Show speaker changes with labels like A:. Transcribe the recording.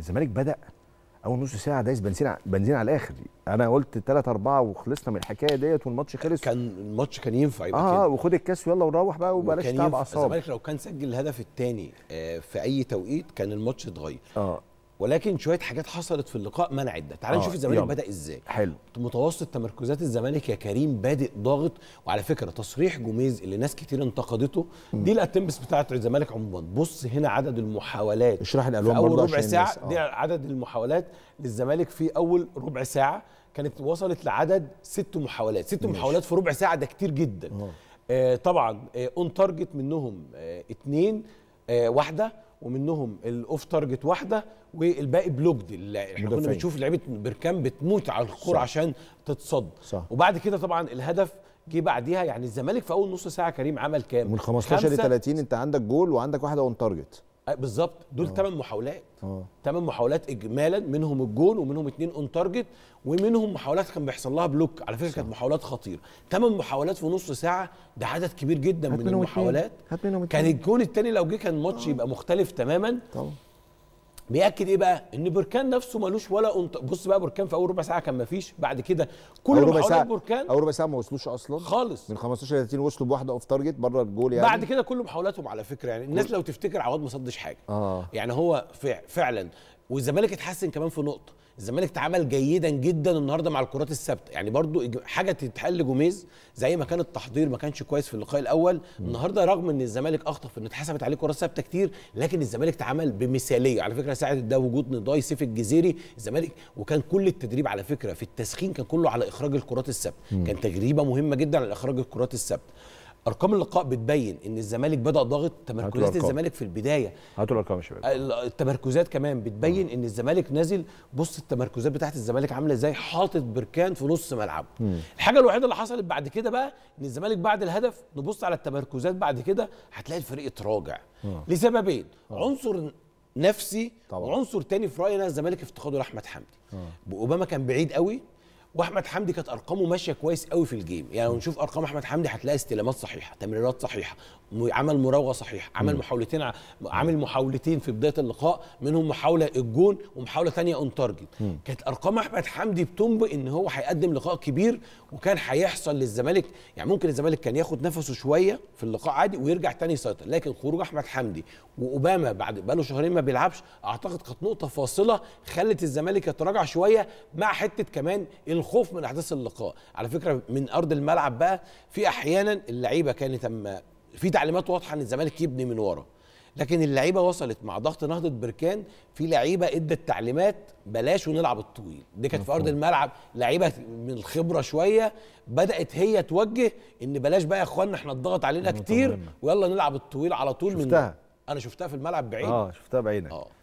A: الزمالك بدا اول نص ساعه دايس بنزين بنزين على الاخر انا قلت 3 4 وخلصنا من الحكايه ديت والماتش خلص كان الماتش كان ينفع يبقى اه وخد الكاس ويلا وروح بقى وبلاش تعب اعصاب الزمالك لو كان سجل الهدف الثاني آه، في اي توقيت كان الماتش اتغير آه. ولكن شويه حاجات حصلت في اللقاء منعت ده تعال آه، نشوف الزمالك بدا ازاي حلو متوسط تمركزات الزمالك يا كريم بادئ ضاغط وعلى فكره تصريح جوميز اللي ناس كتير انتقدته م. دي الاتمبس بتاعه الزمالك عموما بص هنا عدد المحاولات اشرح الالوان اول ربع ساعه آه. دي عدد المحاولات للزمالك في اول ربع ساعه كانت وصلت لعدد ست محاولات ست ماشي. محاولات في ربع ساعه ده كتير جدا آه. آه طبعا اون آه تارجت منهم آه اتنين آه واحده ومنهم الاوف تارجت واحده والباقي بلوكد احنا كنا بنشوف لعيبه بركان بتموت على الكوره عشان تتصد صح. وبعد كده طبعا الهدف جه بعديها يعني الزمالك في اول نص ساعه كريم عمل كام من 15 ل 30 انت عندك جول وعندك واحده اون تارجت بالظبط دول ثمان آه. محاولات ثمان آه. محاولات اجمالا منهم الجون ومنهم اثنين اون تارجت ومنهم محاولات كان بيحصل لها بلوك على فكره كانت محاولات خطيره ثمان محاولات في نص ساعه ده عدد كبير جدا من المحاولات كان الجون الثاني لو جه كان ماتش آه. يبقى مختلف تماما طبعا. بياكد ايه بقى ان بركان نفسه ملوش ولا أنت... بص بقى بركان في اول ربع ساعه كان مفيش بعد كده كل ربع ساعه بركان اول ربع ساعه ما وصلوش اصلا خالص من 15 ل 30 وصلوا بواحده اوف تارجت بره الجول يعني بعد كده كل محاولاتهم على فكره يعني الناس لو تفتكر عواد ما صدش حاجه آه. يعني هو فعلا والزمالك اتحسن كمان في نقطه الزمالك تعامل جيدا جدا النهارده مع الكرات الثابته يعني برضو حاجه تتحل لجوميز زي ما كان التحضير ما كانش كويس في اللقاء الاول النهارده رغم ان الزمالك اخطف ان اتحسبت عليه كرات ثابته كتير لكن الزمالك تعامل بمثاليه على فكره ساعد ده وجود نضاي سيف الجزيري الزمالك وكان كل التدريب على فكره في التسخين كان كله على اخراج الكرات الثابته كان تجربه مهمه جدا على اخراج الكرات الثابته ارقام اللقاء بتبين ان الزمالك بدا ضاغط تمركزات الزمالك في البدايه هاتوا الارقام يا شباب التمركزات كمان بتبين مم. ان الزمالك نازل بص التمركزات بتاعت الزمالك عامله ازاي حاطط بركان في نص ملعبه الحاجه الوحيده اللي حصلت بعد كده بقى ان الزمالك بعد الهدف نبص على التمركزات بعد كده هتلاقي الفريق اتراجع لسببين مم. عنصر نفسي طبعا. وعنصر تاني في رايي انا الزمالك افتقاده لاحمد حمدي اوباما كان بعيد قوي واحمد حمدي كانت ارقامه ماشيه كويس قوي في الجيم يعني لو نشوف ارقام احمد حمدي هتلاقي استلامات صحيحه تمريرات صحيحه عمل مراوغه صحيحه عمل محاولتين عمل محاولتين في بدايه اللقاء منهم محاوله الجون ومحاوله ثانيه اون تارجت كانت ارقام احمد حمدي بتنبئ ان هو هيقدم لقاء كبير وكان هيحصل للزمالك يعني ممكن الزمالك كان ياخد نفسه شويه في اللقاء عادي ويرجع تاني يسيطر لكن خروج احمد حمدي واوباما بعد بقاله شهرين ما بيلعبش اعتقد كانت نقطه فاصله خلت الزمالك يتراجع شويه مع حته كمان الخوف من احداث اللقاء على فكره من ارض الملعب بقى في احيانا اللعيبه كانت اما في تعليمات واضحه ان الزمالك يبني من ورا لكن اللعيبه وصلت مع ضغط نهضه بركان في لعيبه ادت تعليمات بلاش ونلعب الطويل دي كانت في ارض الملعب لعيبه من الخبره شويه بدات هي توجه ان بلاش بقى يا اخوانا احنا اتضغط علينا كتير ويلا نلعب الطويل على طول شفتها. من انا شفتها في الملعب بعيد اه شفتها بعينك اه